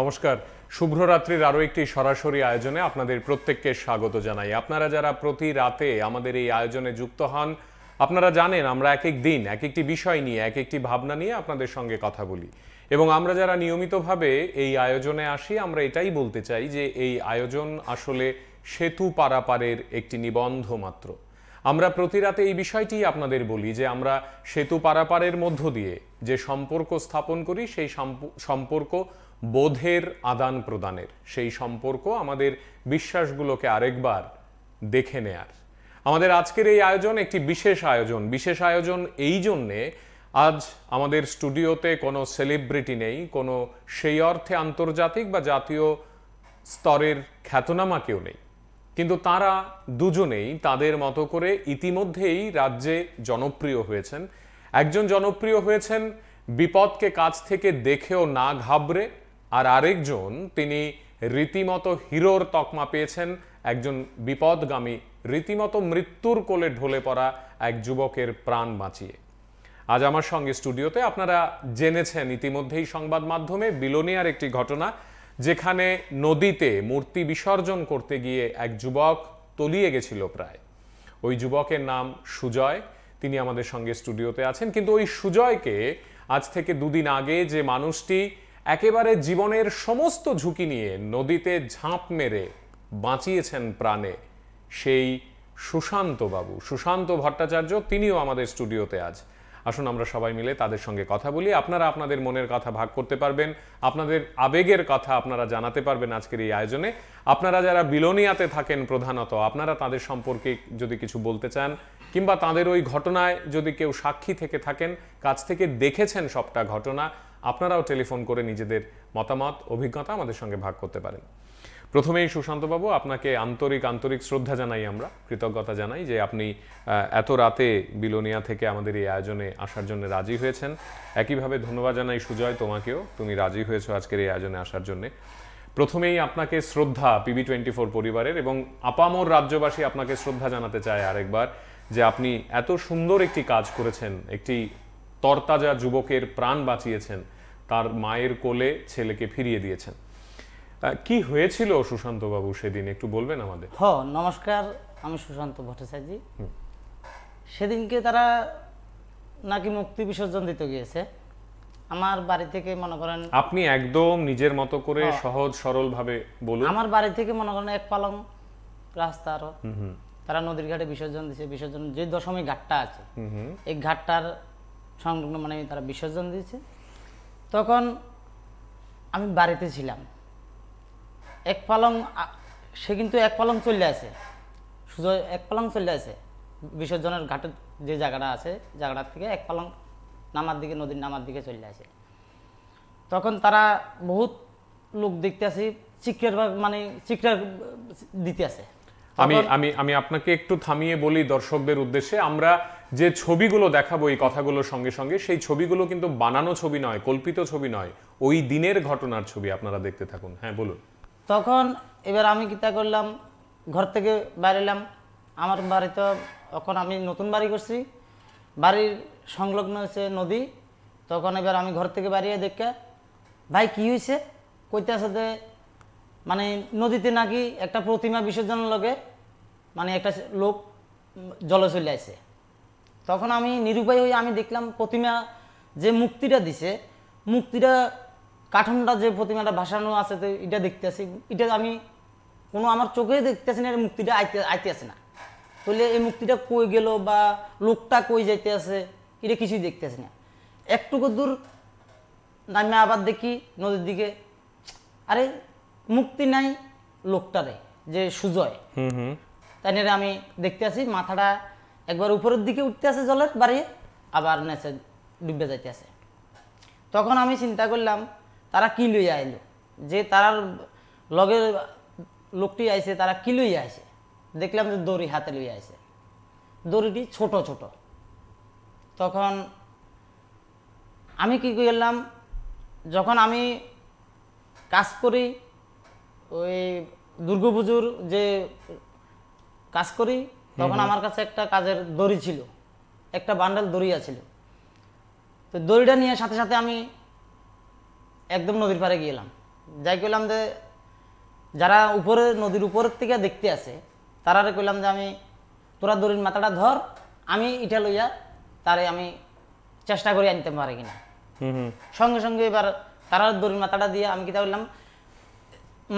নমস্কার শুভ্ররাত্রির আরও একটি সরাসরি আয়োজনে আপনাদের প্রত্যেককে স্বাগত জানাই আপনারা যারা প্রতি রাতে আমাদের এই আয়োজনে যুক্ত হন আপনারা জানেন আমরা এক এক দিন এক একটি বিষয় নিয়ে এক একটি ভাবনা নিয়ে আপনাদের সঙ্গে কথা বলি এবং আমরা যারা নিয়মিতভাবে এই আয়োজনে আসি আমরা এটাই বলতে চাই যে এই আয়োজন আসলে সেতু পারাপারের একটি নিবন্ধ মাত্র আমরা প্রতি রাতে এই বিষয়টি আপনাদের বলি যে আমরা সেতু পারাপারের মধ্য দিয়ে যে সম্পর্ক স্থাপন করি সেই সম্পর্ক বোধের আদান প্রদানের সেই সম্পর্ক আমাদের বিশ্বাসগুলোকে আরেকবার দেখে নেয়ার আমাদের আজকের এই আয়োজন একটি বিশেষ আয়োজন বিশেষ আয়োজন এই জন্যে আজ আমাদের স্টুডিওতে কোনো সেলিব্রিটি নেই কোনো সেই অর্থে আন্তর্জাতিক বা জাতীয় স্তরের খ্যাতনামা কেউ নেই কিন্তু তারা দুজনেই তাদের মতো করে ইতিমধ্যেই রাজ্যে জনপ্রিয় হয়েছেন একজন জনপ্রিয় হয়েছেন বিপদকে কাছ থেকে দেখেও না ঘাবড়ে আর আরেকজন তিনি রীতিমতো হিরোর তকমা পেয়েছেন একজন বিপদগামী রীতিমতো মৃত্যুর কোলে ঢলে পড়া এক যুবকের প্রাণ বাঁচিয়ে আজ আমার সঙ্গে স্টুডিওতে আপনারা জেনেছেন ইতিমধ্যেই সংবাদ মাধ্যমে বিলোনিয়ার একটি ঘটনা যেখানে নদীতে মূর্তি বিসর্জন করতে গিয়ে এক যুবক তলিয়ে গেছিল প্রায় ওই যুবকের নাম সুজয় তিনি আমাদের সঙ্গে স্টুডিওতে আছেন কিন্তু ওই সুজয়কে আজ থেকে দুদিন আগে যে মানুষটি একেবারে জীবনের সমস্ত ঝুঁকি নিয়ে নদীতে ঝাঁপ মেরে বাঁচিয়েছেন প্রাণে সেই সুশান্ত বাবু সুশান্ত ভট্টাচার্য তিনিও আমাদের স্টুডিওতে আজ আসুন আমরা সবাই মিলে তাদের সঙ্গে কথা বলি আপনারা আপনাদের মনের কথা ভাগ করতে পারবেন আপনাদের আবেগের কথা আপনারা জানাতে পারবেন আজকের এই আয়োজনে আপনারা যারা বিলোনিয়াতে থাকেন প্রধানত আপনারা তাদের সম্পর্কে যদি কিছু বলতে চান কিংবা তাদের ওই ঘটনায় যদি কেউ সাক্ষী থেকে থাকেন কাছ থেকে দেখেছেন সবটা ঘটনা আপনারাও টেলিফোন করে নিজেদের মতামত অভিজ্ঞতা আমাদের সঙ্গে ভাগ করতে পারেন প্রথমেই সুশান্তবাবু আপনাকে আন্তরিক আন্তরিক শ্রদ্ধা জানাই আমরা কৃতজ্ঞতা জানাই যে আপনি এত রাতে বিলোনিয়া থেকে আমাদের এই আয়োজনে আসার জন্য রাজি হয়েছেন একইভাবে ধন্যবাদ জানাই সুজয় তোমাকেও তুমি রাজি হয়েছো আজকের এই আয়োজনে আসার জন্যে প্রথমেই আপনাকে শ্রদ্ধা পিবি টোয়েন্টি ফোর পরিবারের এবং আপামর রাজ্যবাসী আপনাকে শ্রদ্ধা জানাতে চায় আরেকবার যে আপনি এত সুন্দর একটি কাজ করেছেন একটি তরতাজা যুবকের প্রাণ বাঁচিয়েছেন তার মায়ের কোলে ছেলেকে ফিরিয়ে দিয়েছেন কি হয়েছিল সুশান্ত বাবু সেদিন একটু বলবেন আমাদের হ নমস্কার আমি সুশান্ত ভট্টাচার্যী সেদিনকে তারা নাকি মুক্তি বিসর্জন দিতে গিয়েছে আমার বাড়ি থেকে মনে করেন আপনি একদম নিজের মতো করে সহজ সরল ভাবে বলুন আমার বাড়ি থেকে মনে করেন এক পালং রাস্তা আরো তারা নদীর ঘাটে বিসর্জন দিছে বিসর্জন যে দশমী ঘাটটা আছে এই ঘাটটার সংলগ্ন মানে তারা বিসর্জন দিয়েছে তখন আমি বাড়িতে ছিলাম এক পালং সে কিন্তু এক পালং চলে আছে সুজ এক পালং চলে আছে বিসর্জনের ঘাটে যে জায়গাটা আছে জায়গাটার থেকে এক পালং নামার দিকে নদীর নামার দিকে চলে আসে তখন তারা বহুত লোক দেখতে আসি চিকের মানে চিকরার দিতে আসে আমি আমি আমি আপনাকে একটু থামিয়ে বলি দর্শকদের উদ্দেশ্যে আমরা যে ছবিগুলো দেখাবো এই কথাগুলোর সঙ্গে সঙ্গে সেই ছবিগুলো কিন্তু বানানো ছবি নয় কল্পিত ছবি নয় ওই দিনের ঘটনার ছবি আপনারা দেখতে থাকুন হ্যাঁ বলুন তখন এবার আমি কী করলাম ঘর থেকে বাইরেলাম আমার বাড়ি তো এখন আমি নতুন বাড়ি করছি বাড়ির সংলগ্ন হয়েছে নদী তখন এবার আমি ঘর থেকে বাড়িয়ে দেখে ভাই কী হয়েছে কইতে আসতে মানে নদীতে নাকি একটা প্রতিমা বিসর্জনের লগে মানে একটা লোক জল চলে আসে তখন আমি নিরুপায় হয়ে আমি দেখলাম প্রতিমা যে মুক্তিটা দিছে মুক্তিটা কাঠনটা যে প্রতিমাটা ভাসানো আছে তো এটা দেখতে আসি এটা আমি কোনো আমার চোখে আসি না মুক্তিটা আইতে আইতে আসে না তাহলে এই মুক্তিটা কই গেল বা লোকটা কই যাইতে আছে এটা কিছুই দেখতেছি না একটুকু দূর নামে আবার দেখি নদীর দিকে আরে মুক্তি নাই লোকটারে যে সুজয় তাই আমি দেখতে আসি মাথাটা একবার উপরের দিকে উঠতে আছে জলের বাড়িয়ে আবার নেচে ডুবে যাইতে আছে তখন আমি চিন্তা করলাম তারা কি লইয়া আইলো যে তারার লগের লোকটি আইছে তারা কি লইয়া আইছে দেখলাম যে দড়ি হাতে লইয়া আইছে দড়িটি ছোট ছোট তখন আমি কি করলাম যখন আমি কাজ করি ওই দুর্গাপুজোর যে কাজ করি তখন আমার কাছে একটা কাজের দড়ি ছিল একটা বান্ডেল দড়ি আছিল তো দড়িটা নিয়ে সাথে সাথে আমি একদম নদীর পাড়ে গিয়েলাম যাই কইলাম যে যারা উপরে নদীর উপর থেকে দেখতে আছে তারারে কইলাম যে আমি তোরা দড়ির মাথাটা ধর আমি ইটা লইয়া তারে আমি চেষ্টা করে আনতে পারি কিনা সঙ্গে সঙ্গে এবার তারার দড়ির মাথাটা দিয়ে আমি কিতা করলাম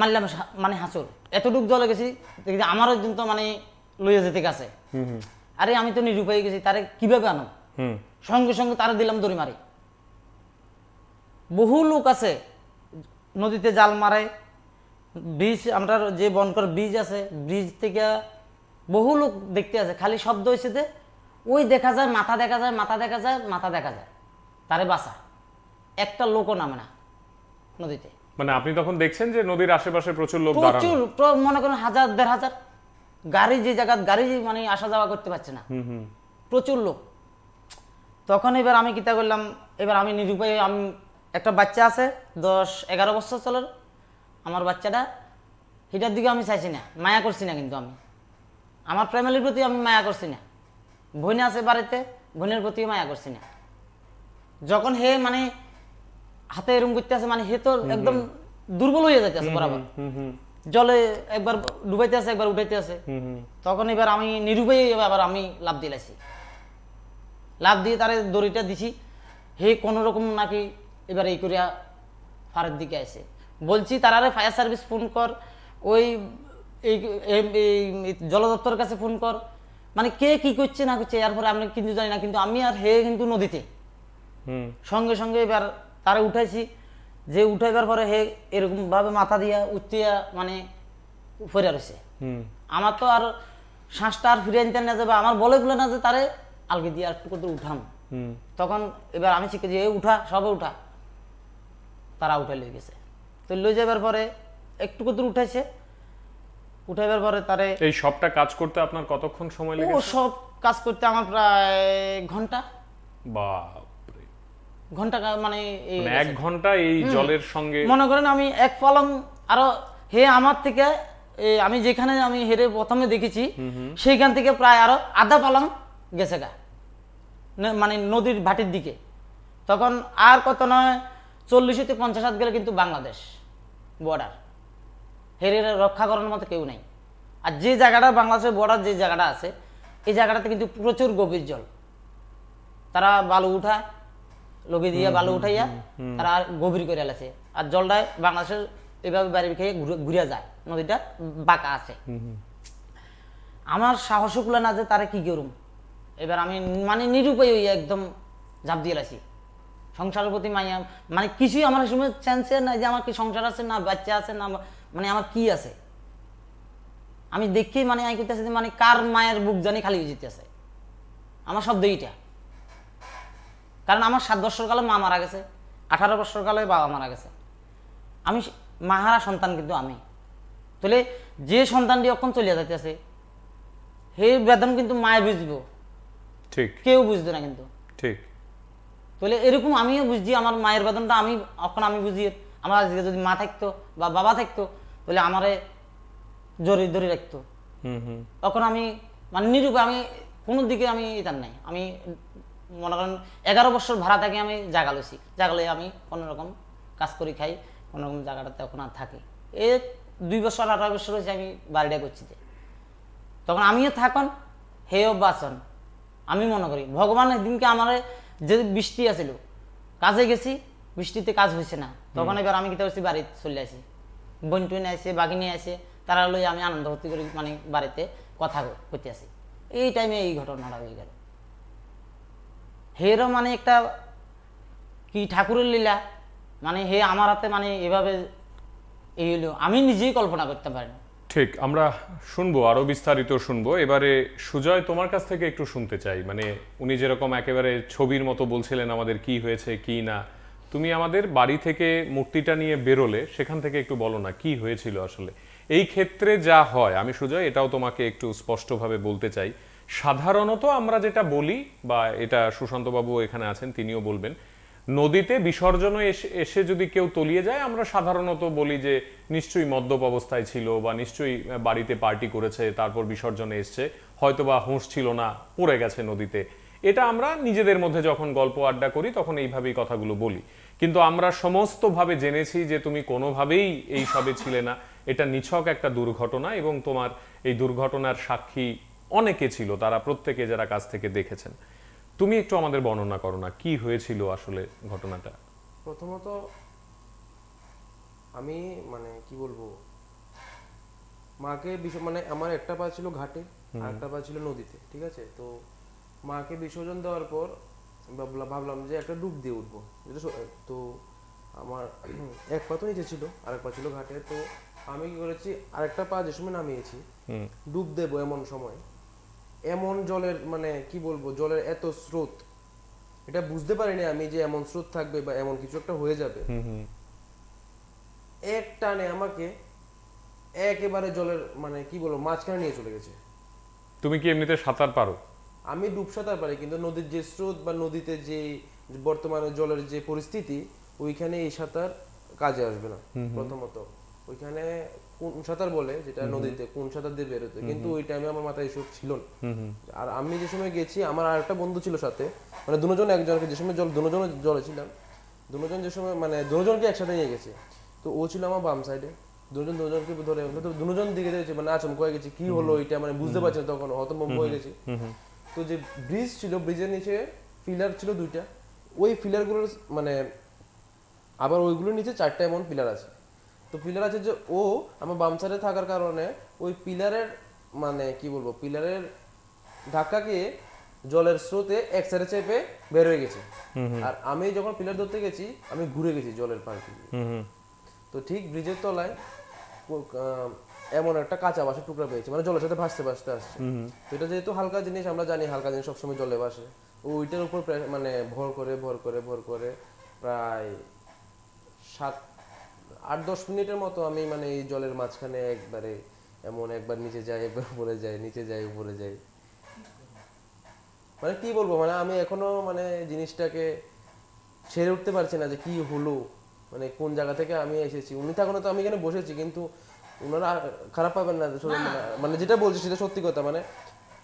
মানলাম মানে হাঁচুর এতটুকু জলে গেছি দেখি আমারও কিন্তু মানে লইয়া যেতে গেছে আরে আমি তো নিরুপায় গেছি তারে কিভাবে আনো সঙ্গে সঙ্গে তারে দিলাম দড়ি মারি বহু লোক আছে নদীতে জাল মারে ব্রিজ আমরা যে বনকর ব্রিজ আছে ব্রিজ থেকে বহু লোক দেখতে আছে খালি শব্দ হয়েছে যে ওই দেখা যায় মাথা দেখা যায় মাথা দেখা যায় মাথা দেখা যায় তারে বাসা একটা লোকও নামে না নদীতে মানে আপনি তখন দেখছেন যে নদীর আশেপাশে প্রচুর লোক প্রচুর মনে করেন হাজার দেড় হাজার গাড়ি যে জায়গা গাড়ি মানে আসা যাওয়া করতে পারছে না প্রচুর লোক তখন এবার আমি কিতা করলাম এবার আমি নিরুপায় আমি একটা বাচ্চা আছে দশ এগারো বছর চলার আমার বাচ্চাটা সেটার দিকে আমি চাইছি না মায়া করছি না কিন্তু আমি আমার ফ্যামিলির প্রতি আমি মায়া করছি না বোন আছে বাড়িতে বোনের প্রতিও মায়া করছি না যখন হে মানে হাতে এরম করতে আছে মানে হে তো একদম দুর্বল হয়ে যাচ্ছে বরাবর জলে একবার ডুবাইতে আছে একবার উঠাইতে আছে তখন এবার আমি নিরুপায় আবার আমি লাভ দিলাইছি লাভ দিয়ে তারে দড়িটা দিছি হে কোনো রকম নাকি এবার এই করিয়া ফারের দিকে আসে বলছি আরে ফায়ার সার্ভিস ফোন কর ওই এই জল দপ্তরের কাছে ফোন কর মানে কে কি করছে না করছে এর পরে আমরা কিন্তু জানি না কিন্তু আমি আর হে কিন্তু নদীতে সঙ্গে সঙ্গে এবার তারা উঠাইছি যে উঠাইবার পরে হে এরকম ভাবে মাথা দিয়া উঠতিয়া মানে ফেরা রয়েছে আমার তো আর শ্বাসটা আর ফিরে আনতে না যাবে আমার বলে গুলো না যে তারে আলগে দিয়ে আর একটু করে উঠাম তখন এবার আমি শিখে যে উঠা সবে উঠা তারা উঠে লয়ে গেছে তো লই যাবার পরে একটু করে উঠেছে উঠাইবার পরে তারে এই সবটা কাজ করতে আপনার কতক্ষণ সময় লেগেছে ও সব কাজ করতে আমার প্রায় ঘন্টা বা ঘন্টা মানে, মানে এক ঘন্টা এই জলের সঙ্গে মনে করেন আমি এক পালং আরো হে আমার থেকে আমি যেখানে আমি হেরে প্রথমে দেখেছি সেইখান থেকে প্রায় আরো আধা পালং গেছে গা মানে নদীর ভাটির দিকে তখন আর কত নয় থেকে পঞ্চাশ হাত গেলে কিন্তু বাংলাদেশ বর্ডার হেরে রক্ষা করার মতো কেউ নাই আর যে জায়গাটা বাংলাদেশের বর্ডার যে জায়গাটা আছে এই জায়গাটাতে কিন্তু প্রচুর গভীর জল তারা বালু উঠায় লবি দিয়ে বালু উঠাইয়া তারা গভীর করে এলাছে আর জলটা বাংলাদেশের এভাবে বাড়ি খেয়ে ঘুরে যায় নদীটা বাঁকা আছে আমার সাহস খুলে না যে তারা কি করুম এবার আমি মানে নিরুপায় হইয়া একদম ঝাঁপ দিয়ে লাসি সংসারের প্রতি মাইয়া মানে কিছুই আমার সময় চান্সে নাই যে আমার কি সংসার আছে না বাচ্চা আছে না মানে আমার কি আছে আমি দেখি মানে আমি করতেছি মানে কার মায়ের বুক জানি খালি হয়ে আছে আমার শব্দ এইটা কারণ আমার সাত বছর কালে মা মারা গেছে আঠারো বছর কালে বাবা মারা গেছে আমি মাহারা সন্তান কিন্তু আমি তাহলে যে সন্তানটি অক্ষণ চলিয়া যাইতেছে সেই বেদন কিন্তু মায় বুঝব ঠিক কেউ বুঝতো না কিন্তু ঠিক তাহলে এরকম আমিও বুঝছি আমার মায়ের বেদনটা আমি অক্ষণ আমি বুঝি আমার আজকে যদি মা থাকতো বা বাবা থাকতো তাহলে আমারে জরি ধরে রাখতো তখন আমি মানে নিরূপে আমি কোনো দিকে আমি এটার নাই আমি মনে করেন এগারো বছর ভাড়া থাকে আমি জাগা লইছি জাগালে আমি কোনোরকম কাজ করি খাই কোনোরকম জায়গাটা এখন আর থাকে এ দুই বছর আঠারো বছর হয়েছে আমি বাড়িটা করছি তখন আমিও থাকন হেও বাঁচন আমি মনে করি ভগবান একদিনকে আমার যে বৃষ্টি আছিল কাজে গেছি বৃষ্টিতে কাজ হয়েছে না তখন এবার আমি কি করছি বাড়িতে চলে আসি বোন টুন আসে বাঘিনী আসে তারা লই আমি আনন্দ ভর্তি করি মানে বাড়িতে কথা করতে আসি এই টাইমে এই ঘটনাটা হয়ে গেল হের মানে একটা কি ঠাকুরের লীলা মানে হে আমার হাতে মানে এভাবে এই হলো আমি নিজেই কল্পনা করতে পারি ঠিক আমরা শুনবো আরো বিস্তারিত শুনবো এবারে সুজয় তোমার কাছ থেকে একটু শুনতে চাই মানে উনি যেরকম একেবারে ছবির মতো বলছিলেন আমাদের কি হয়েছে কি না তুমি আমাদের বাড়ি থেকে মূর্তিটা নিয়ে বেরোলে সেখান থেকে একটু বলো না কি হয়েছিল আসলে এই ক্ষেত্রে যা হয় আমি সুজয় এটাও তোমাকে একটু স্পষ্টভাবে বলতে চাই সাধারণত আমরা যেটা বলি বা এটা সুশান্তবাবু এখানে আছেন তিনিও বলবেন নদীতে বিসর্জন এসে যদি কেউ তলিয়ে যায় আমরা সাধারণত বলি যে নিশ্চয়ই মদ্যপ অবস্থায় ছিল বা নিশ্চয়ই বাড়িতে পার্টি করেছে তারপর বিসর্জনে এসছে হয়তো বা হুঁশ ছিল না পড়ে গেছে নদীতে এটা আমরা নিজেদের মধ্যে যখন গল্প আড্ডা করি তখন এইভাবেই কথাগুলো বলি কিন্তু আমরা সমস্তভাবে জেনেছি যে তুমি কোনোভাবেই এই সবে ছিলে না এটা নিছক একটা দুর্ঘটনা এবং তোমার এই দুর্ঘটনার সাক্ষী অনেকে ছিল তারা প্রত্যেকে যারা কাছ থেকে দেখেছেন তুমি একটু আমাদের বর্ণনা করো না কি হয়েছিল আসলে ঘটনাটা প্রথমত আমি মানে কি বলবো মাকে বিসর্জন মানে আমার একটা পা ছিল ঘাটে আর একটা পা ছিল নদীতে ঠিক আছে তো মাকে বিসর্জন দেওয়ার পর ভাবলাম যে একটা ডুব দিয়ে উঠবো তো আমার এক পা তো নিচে ছিল আর এক পা ছিল ঘাটে তো আমি কি করেছি আরেকটা পা যে সময় নামিয়েছি ডুব দেবো এমন সময় এমন জলের মানে কি বলবো জলের এত স্রোত এটা বুঝতে পারিনি আমি যে এমন স্রোত থাকবে বা এমন কিছু একটা হয়ে যাবে এক টানে আমাকে একেবারে জলের মানে কি বলবো মাঝখানে নিয়ে চলে গেছে তুমি কি এমনিতে সাঁতার পারো আমি ডুব সাঁতার পারি কিন্তু নদীর যে স্রোত বা নদীতে যে বর্তমানে জলের যে পরিস্থিতি ওইখানে এই সাঁতার কাজে আসবে না প্রথমত ওইখানে কোন সাঁতার বলে যেটা নদীতে কোন সাঁতার দিয়ে বেরোতে কিন্তু ওই টাইমে আমার মাথায় এসব ছিল না আর আমি যে সময় গেছি আমার আর একটা বন্ধু ছিল সাথে মানে দুজন একজনকে যে সময় জল দুজন জলে ছিলাম দুজন যে সময় মানে দুজনকে একসাথে নিয়ে গেছে তো ও ছিল আমার বাম সাইডে দুজন দুজনকে ধরে মানে দুজন দিকে দিয়েছে মানে আচমকা কয়ে গেছে কি হলো এটা মানে বুঝতে পারছি না তখন হতম্ব হয়ে গেছি তো যে ব্রিজ ছিল ব্রিজের নিচে ফিলার ছিল দুইটা ওই পিলারগুলোর মানে আবার ওইগুলোর নিচে চারটা এমন পিলার আছে তো পিলার আছে যে ও আমার বাম সাইডে থাকার কারণে ওই পিলারের মানে কি বলবো পিলারের ধাক্কাকে জলের স্রোতে এক সাইডে চেপে বের হয়ে গেছে আর আমি যখন পিলার ধরতে গেছি আমি ঘুরে গেছি জলের পার্কে তো ঠিক ব্রিজের তলায় এমন একটা কাঁচা বাসের টুকরা পেয়েছে মানে জলের সাথে ভাসতে ভাসতে আসছে তো এটা যেহেতু হালকা জিনিস আমরা জানি হালকা জিনিস সবসময় জলে ভাসে ওইটার উপর মানে ভর করে ভর করে ভর করে প্রায় সাত আট দশ মিনিটের মতো আমি মানে এই জলের মাঝখানে একবারে এমন একবার নিচে যাই একবার উপরে যাই নিচে যাই উপরে যাই মানে কি বলবো মানে আমি এখনো মানে জিনিসটাকে ছেড়ে উঠতে পারছি না যে কি হলো মানে কোন জায়গা থেকে আমি এসেছি উনি তখনও তো আমি এখানে বসেছি কিন্তু ওনারা খারাপ পাবেন না মানে যেটা বলছি সেটা সত্যি কথা মানে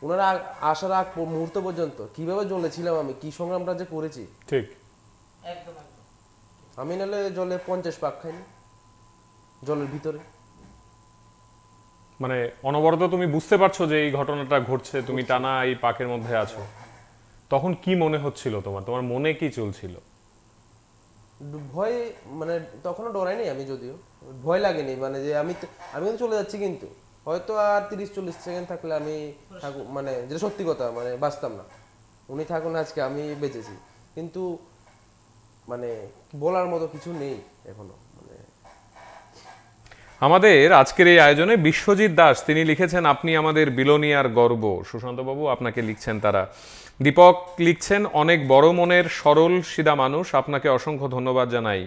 ওনারা আসার আগ মুহূর্ত পর্যন্ত কিভাবে ছিলাম আমি কি সংগ্রামটা যে করেছি ঠিক আমি নাহলে জলে পঞ্চাশ পাক খাইনি জলের ভিতরে মানে অনবরত তুমি বুঝতে পারছো যে এই ঘটনাটা ঘটছে তুমি টানা এই পাকের মধ্যে আছো তখন কি মনে হচ্ছিল তোমার তোমার মনে কি চলছিল ভয় মানে তখনও ডরাইনি আমি যদিও ভয় লাগেনি মানে যে আমি আমি কিন্তু চলে যাচ্ছি কিন্তু হয়তো আর তিরিশ চল্লিশ সেকেন্ড থাকলে আমি থাকুক মানে যেটা সত্যি কথা মানে বাঁচতাম না উনি থাকুন আজকে আমি বেঁচেছি কিন্তু মানে বলার মতো কিছু নেই এখনো আমাদের আজকের এই আয়োজনে বিশ্বজিৎ দাস তিনি লিখেছেন আপনি আমাদের বিলোনিয়ার গর্ব সুশান্তবাবু আপনাকে লিখছেন তারা দীপক লিখছেন অনেক বড় মনের সরল সিদা মানুষ আপনাকে অসংখ্য ধন্যবাদ জানাই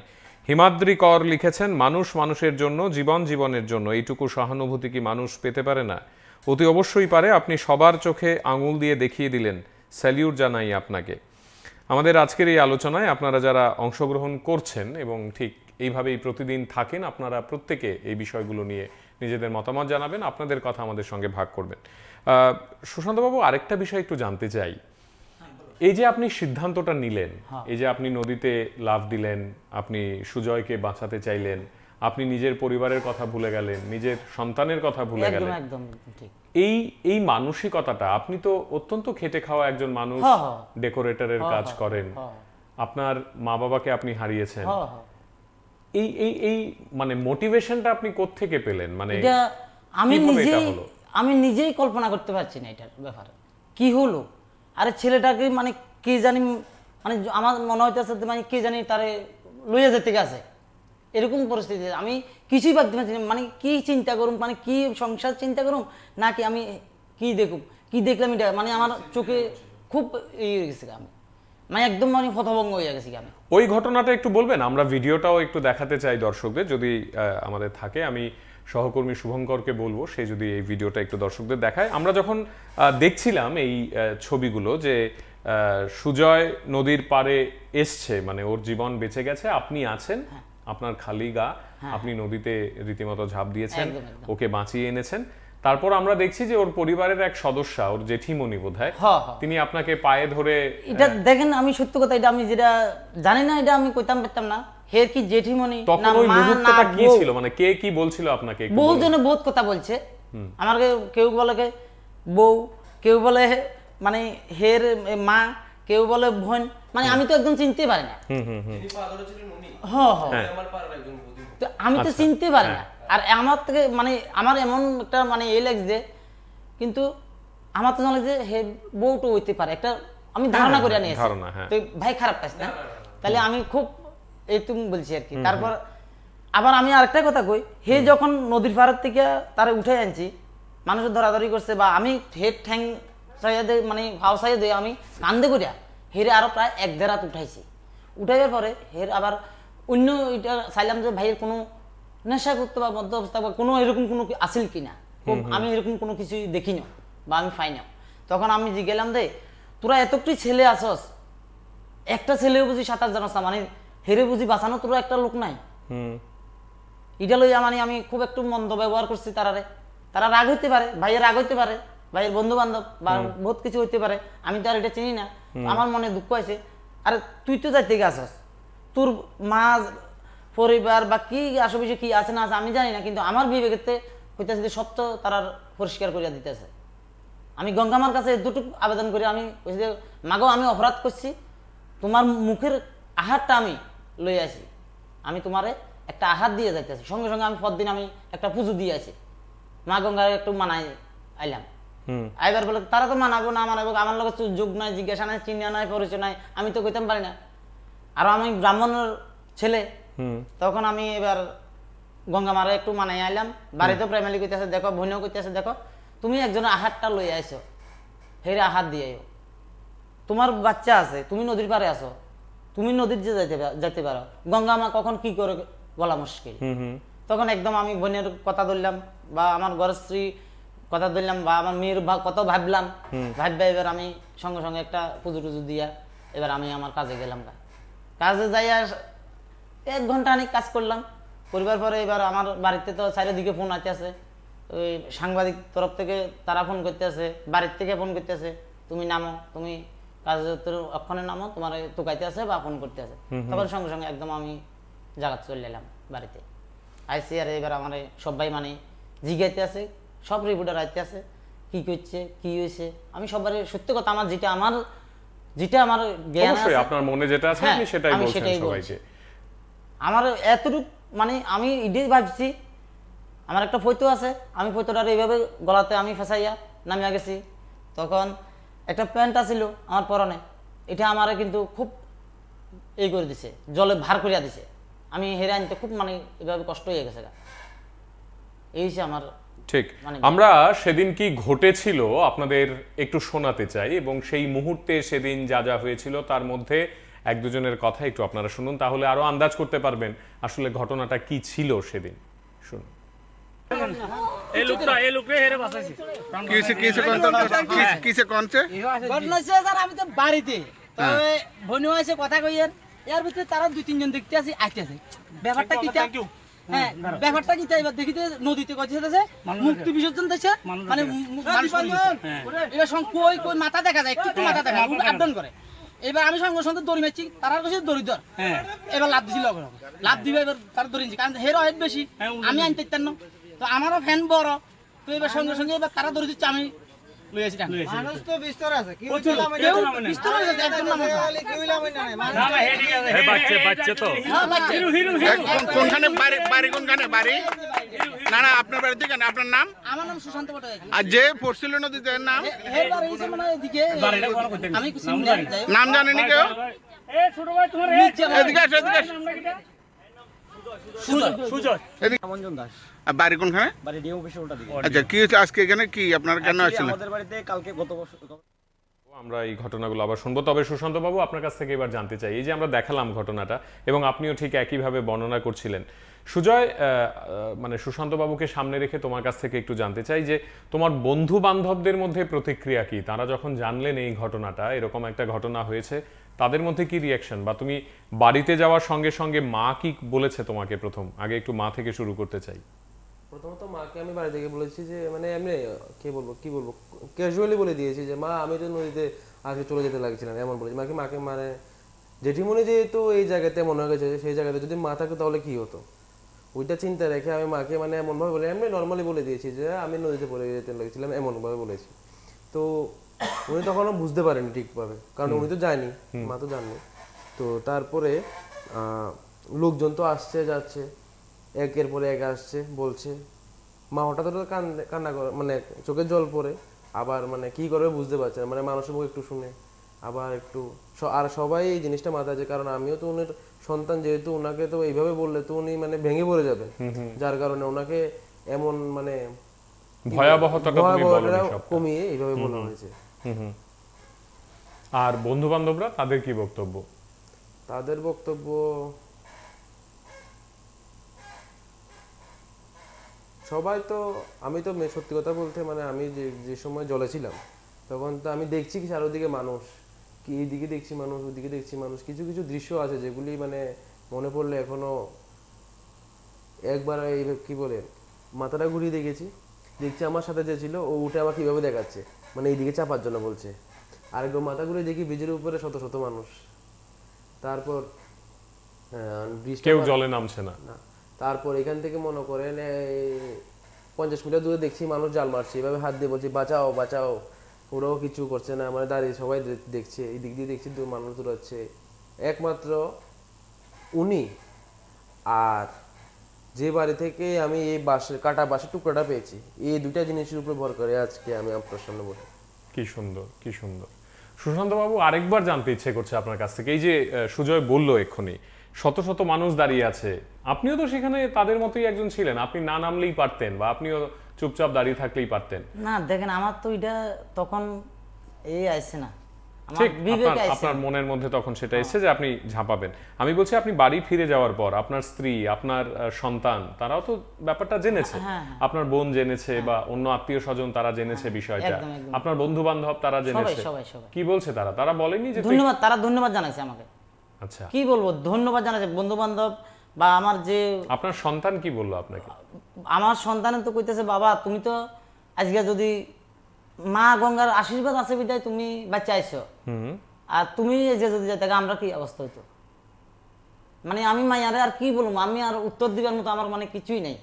হিমাদ্রি কর লিখেছেন মানুষ মানুষের জন্য জীবন জীবনের জন্য এইটুকু সহানুভূতি কি মানুষ পেতে পারে না অতি অবশ্যই পারে আপনি সবার চোখে আঙুল দিয়ে দেখিয়ে দিলেন স্যালিউট জানাই আপনাকে আমাদের আজকের এই আলোচনায় আপনারা যারা অংশগ্রহণ করছেন এবং ঠিক এইভাবেই প্রতিদিন থাকেন আপনারা প্রত্যেকে এই বিষয়গুলো নিয়ে নিজেদের মতামত জানাবেন আপনাদের কথা আমাদের সঙ্গে ভাগ করবেন সুশান্তবাবু আরেকটা বিষয় একটু জানতে চাই এই যে আপনি সিদ্ধান্তটা নিলেন হ্যাঁ। এই যে আপনি নদীতে লাভ দিলেন আপনি সুজয়কে বাঁচাতে চাইলেন আপনি নিজের পরিবারের কথা ভুলে গেলেন নিজের সন্তানের কথা ভুলে গেলেন এই এই মানসিকতাটা আপনি তো অত্যন্ত খেটে খাওয়া একজন মানুষ হ্যাঁ, হ্যাঁ। ডেকোরেটরের কাজ করেন আপনার মা বাবাকে আপনি হারিয়েছেন এই এই এই মানে মোটিভেশনটা আপনি কোত্থেকে পেলেন মানে এটা আমি নিজেই আমি নিজেই কল্পনা করতে পারছি না এটার ব্যাপারে কি হলো আরে ছেলেটাকে মানে কে জানি মানে আমার মনে হইতেছে মানে কে জানি তারে লইয়া যেতে গেছে এরকম পরিস্থিতি আমি কিছুই ভাবতে পারছি মানে কি চিন্তা করুম মানে কি সংসার চিন্তা করুম নাকি আমি কি দেখুম কি দেখলাম এটা মানে আমার চোখে খুব ইয়ে গেছে আমি মানে একদম মানে হতভঙ্গ হয়ে গেছি আমি ওই ঘটনাটা একটু বলবেন আমরা ভিডিওটাও একটু দেখাতে চাই দর্শকদের যদি আমাদের থাকে আমি সহকর্মী শুভঙ্করকে বলবো সে যদি এই ভিডিওটা একটু দর্শকদের দেখায় আমরা যখন দেখছিলাম এই ছবিগুলো যে সুজয় নদীর পারে এসছে মানে ওর জীবন বেঁচে গেছে আপনি আছেন হ্যাঁ। আপনার খালি গা হ্যাঁ। আপনি নদীতে রীতিমতো ঝাঁপ দিয়েছেন ওকে বাঁচিয়ে এনেছেন তারপর আমরা দেখছি যে ওর পরিবারের এক সদস্য ওর জেঠিমণি বোধ হয় হ্যাঁ, হ্যাঁ। তিনি আপনাকে পায়ে ধরে এটা দেখেন আমি সত্যি কথা এটা আমি যেটা জানি না এটা আমি কইতাম পারতাম না হের কি জেঠিমণি না মা না কি ছিল মানে কে কি বলছিল আপনাকে বহুত জনে বহুত কথা বলছে আমাকে কেউ বলে বউ কেউ বলে মানে হের মা কেউ বলে বোন মানে আমি তো একদম চিনতে পারি না হ্যাঁ হ্যাঁ আমি তো আচ্ছা। চিনতে পারি না হ্যাঁ। আর আমার থেকে মানে আমার এমন একটা মানে এই লাগছে কিন্তু আমার তো জানা যে হে বউটু হইতে পারে একটা আমি হ্যাঁ, ধারণা করে নিয়েছি হ্যাঁ। তো ভাই খারাপ পাইছে না হ্যাঁ, তাহলে আমি খুব এই তুমি বলছি আর কি তারপর আবার আমি আরেকটা কথা কই হে যখন নদীর পাড়ার থেকে তারে উঠে আনছি মানুষের ধরাধরি করছে বা আমি হে ঠ্যাং সাইয়া দিয়ে মানে হাও সাইয়া দিয়ে আমি কান্দে করিয়া হেরে আরো প্রায় এক দেড় হাত উঠাইছি উঠাইবার পরে হের আবার অন্য এটা চাইলাম যে ভাইয়ের কোনো নেশা করতে বা মধ্য অবস্থা বা কোনো এরকম কোনো আসিল কিনা আমি এরকম কোনো কিছু দেখি না বা আমি পাই না তখন আমি যে গেলাম দে তোরা এতটি ছেলে আসস একটা ছেলেও বুঝি সাঁতার জানাস না মানে হেরে বুঝি বাঁচানো তোরা একটা লোক নাই এটা লইয়া মানে আমি খুব একটু মন্দ ব্যবহার করছি তারারে তারা রাগ হইতে পারে ভাইয়ের রাগ হইতে পারে ভাইয়ের বন্ধু বান্ধব বা বহুত কিছু হইতে পারে আমি তো আর এটা চিনি না আমার মনে দুঃখ আছে আরে তুই তো যাইতে গেছিস তোর মা পরিবার বা কি আশেপাশে কি আছে না আছে আমি জানি না কিন্তু আমার বিবেকেতে হইতেছে যে সত্য তারা পরিষ্কার করিয়া দিতেছে আমি গঙ্গামার কাছে দুটুকু আবেদন করি আমি কইছি যে মাগো আমি অপরাধ করছি তোমার মুখের আহারটা আমি লই আসি আমি তোমারে একটা আহার দিয়ে যাইতেছি সঙ্গে সঙ্গে আমি পরদিন আমি একটা পুজো দিয়ে আছি মা গঙ্গার একটু মানাই আইলাম আইবার বলে তারা তো মানাবো না মানাবো আমার লগে যোগ নাই জিজ্ঞাসা নাই চিন্তা নাই পরিচয় নাই আমি তো কইতাম পারি না আর আমি ব্রাহ্মণের ছেলে তখন আমি এবার গঙ্গা মারা একটু মানাই আইলাম বাড়িতে প্রেমালি কইতেছে দেখো বোনেও কইতেছে দেখো তুমি একজনের আহারটা লই আইছো হেরে আহার দিয়ে আইও তোমার বাচ্চা আছে তুমি নদীর পারে আসো তুমি নদীর যে যাইতে যাইতে পারো গঙ্গা মা কখন কি করে বলা মুশকিল তখন একদম আমি বোনের কথা ধরলাম বা আমার ঘরের স্ত্রী কথা ধরলাম বা আমার মেয়ের কত ভাবলাম ভাববা এবার আমি সঙ্গে সঙ্গে একটা পুজো টুজো দিয়া এবার আমি আমার কাজে গেলাম কাজে যাইয়া এক ঘন্টা অনেক কাজ করলাম করিবার পরে এবার আমার বাড়িতে তো চারিদিকে ফোন আছে আছে ওই সাংবাদিক তরফ থেকে তারা ফোন করতে আছে বাড়ির থেকে ফোন করতে আছে তুমি নামো তুমি কাজে অক্ষণে নামো তোমার তোকাইতে আছে বা ফোন করতে আছে তখন সঙ্গে সঙ্গে একদম আমি জায়গা চলে এলাম বাড়িতে আইসিআর এবার আমার সবাই মানে জিগাইতে আছে সব রিপোর্টার আইতে আছে কি করছে কি হয়েছে আমি সবার সত্যি কথা আমার যেটা আমার যেটা আমার জ্ঞান আছে আপনার মনে যেটা আছে হ্যাঁ, আপনি সেটাই বলছেন সবাইকে আমার এতটুকু মানে আমি এটাই ভাবছি আমার একটা ফৈতো আছে আমি ফৈতোটার এইভাবে গলাতে আমি ফেসাইয়া নামিয়া গেছি তখন একটা প্যান্ট আসিল আমার পরনে এটা আমার কিন্তু খুব এই করে দিছে জলে ভার করিয়া দিছে আমি হেরে আনতে খুব মানে এভাবে কষ্ট হয়ে গেছে এই হচ্ছে আমার ঠিক মানে আমরা সেদিন কি ঘটেছিল আপনাদের একটু শোনাতে চাই এবং সেই মুহূর্তে সেদিন যা যা হয়েছিল তার মধ্যে এক দুজনের কথা একটু আপনারা শুনুন তাহলে আরো আন্দাজ করতে পারবেন আসলে ঘটনাটা কি ছিল সেদিন শুনুন তারা দুই তিনজন দেখতে হ্যাঁ, এবার মুক্তি বিসর্জন দিয়েছে মানে হ্যাঁ। এটা কই কই মাথা দেখা যায় একটু হ্যাঁ, মাথা দেখা আপডাউন করে এবার আমি সঙ্গে সঙ্গে দড়ি মেছি তারা কাছে দড়ি ধর হ্যাঁ। এবার লাভ দিছিল লাভ দিবে এবার তার দড়ি কারণ হেরো হেড বেশি হ্যাঁ, আমি আনতে তো আমারও ফ্যান বড় তো এবার সঙ্গে সঙ্গে এবার তারা দড়ি দিচ্ছে আমি মানে? মানে? মানে কোনখানে নাম আমার যে পড়ছিল নদীতে নাম নাম কেউ এদিকে আসো সুজয় সুজয় দাস বাড়ি কোনখানে আচ্ছা কি হয়েছে আজকে এখানে কি আপনার কেন আসছিলেন আমরা এই ঘটনাগুলো আবার শুনবো তবে সুশান্ত বাবু আপনার কাছ থেকে এবার জানতে চাই এই যে আমরা দেখালাম ঘটনাটা এবং আপনিও ঠিক একইভাবে বর্ণনা করছিলেন সুজয় মানে সুশান্ত বাবুকে সামনে রেখে তোমার কাছ থেকে একটু জানতে চাই যে তোমার বন্ধু বান্ধবদের মধ্যে প্রতিক্রিয়া কি তারা যখন জানলেন এই ঘটনাটা এরকম একটা ঘটনা হয়েছে তাদের মধ্যে কি রিয়াকশন বা তুমি বাড়িতে যাওয়ার সঙ্গে সঙ্গে মা কি বলেছে তোমাকে প্রথম আগে একটু মা থেকে শুরু করতে চাই প্রথমত মাকে আমি বাড়ি থেকে বলেছি যে মানে আমি কে বলবো কি বলবো ক্যাজুয়ালি বলে দিয়েছি যে মা আমি তো নদীতে আজকে চলে যেতে লাগছিলাম এমন বলেছি মাকে মাকে মানে জেঠিমনি যেহেতু এই জায়গাতে মনে হয়ে গেছে সেই জায়গাতে যদি মা থাকতো তাহলে কি হতো ওইটা চিন্তা রেখে আমি মাকে মানে এমনভাবে বলে আমি নর্মালি বলে দিয়েছি যে আমি নদীতে পড়ে যেতে লাগছিলাম এমনভাবে বলেছি তো উনি তখনও বুঝতে পারেনি ঠিকভাবে কারণ উনি তো যায়নি মা তো জাননি তো তারপরে লোকজন তো আসছে যাচ্ছে একের পরে এক আসছে বলছে মা হঠাৎ হঠাৎ কান্না করে মানে চোখে জল পরে আবার মানে কি করবে বুঝতে পারছে না মানে মানুষের মুখে একটু শুনে আবার একটু আর সবাই এই জিনিসটা মাথায় আছে কারণ আমিও তো উনির সন্তান যেহেতু ওনাকে তো এইভাবে বললে তো উনি মানে ভেঙে পড়ে যাবেন যার কারণে ওনাকে এমন মানে ভয়াবহতাটা কমিয়ে এইভাবে বলা হয়েছে আর বন্ধু বান্ধবরা তাদের কি বক্তব্য তাদের বক্তব্য সবাই তো আমি তো সত্যি কথা বলতে মানে আমি যে যে সময় জলে ছিলাম তখন তো আমি দেখছি কি চারোদিকে মানুষ কি এই দিকে দেখছি মানুষ ওদিকে দেখছি মানুষ কিছু কিছু দৃশ্য আছে যেগুলি মানে মনে পড়লে এখনো একবার এই কি বলে মাথাটা ঘুরিয়ে দেখেছি দেখছি আমার সাথে যে ছিল ও উঠে আমার কীভাবে দেখাচ্ছে মানে এইদিকে চাপার জন্য বলছে আরেকবার মাথা ঘুরে দেখি ব্রিজের উপরে শত শত মানুষ তারপর কেউ জলে নামছে না না তারপর এখান থেকে মনে করেন এই পঞ্চাশ মিটার দূরে দেখছি মানুষ জাল মারছে এভাবে হাত দিয়ে বলছি বাঁচাও বাঁচাও ওরাও কিছু করছে না মানে দাঁড়িয়ে সবাই দেখছে এই দিক দিয়ে দেখছি মানুষ দৌড়াচ্ছে একমাত্র উনি আর যে বাড়ি থেকে আমি এই বাঁশের কাটা বাঁশের টুকরাটা পেয়েছি এই দুইটা জিনিসের উপর ভর করে আজকে আমি আপনার সামনে বলি কি সুন্দর কি সুন্দর সুশান্ত বাবু আরেকবার জানতে ইচ্ছে করছে আপনার কাছ থেকে এই যে সুজয় বলল এক্ষুনি শত শত মানুষ দাঁড়িয়ে আছে আপনিও তো সেখানে তাদের মতোই একজন ছিলেন আপনি না নামলেই পারতেন বা আপনিও চুপচাপ দাঁড়িয়ে থাকলেই পারতেন না দেখেন আমার তো এটা তখন এই আইছে না আপনার মনের মধ্যে তখন সেটা হ্যাঁ। যে আপনি ঝাঁপাবেন আমি বলছি আপনি বাড়ি ফিরে যাওয়ার পর আপনার স্ত্রী আপনার সন্তান তারাও তো ব্যাপারটা জেনেছে হ্যাঁ, হ্যাঁ। আপনার বোন জেনেছে বা অন্য আত্মীয় স্বজন তারা জেনেছে বিষয়টা আপনার বন্ধু বান্ধব তারা জেনেছে কি বলছে তারা তারা বলেনি যে ধন্যবাদ তারা ধন্যবাদ জানাইছে আমাকে আচ্ছা কি বলবো ধন্যবাদ জানাচ্ছে বন্ধু বান্ধব বা আমার যে আপনার সন্তান কি বললো আপনাকে আমার সন্তান তো কইতেছে বাবা তুমি তো আজকে যদি মা গঙ্গার আশীর্বাদ আছে বিদায় তুমি বা আইছো আর তুমি যে যদি যাই আমরা কি অবস্থা হইতো মানে আমি মায়ারে আর কি বলবো আমি আর উত্তর দিবার মতো আমার মানে কিছুই নাই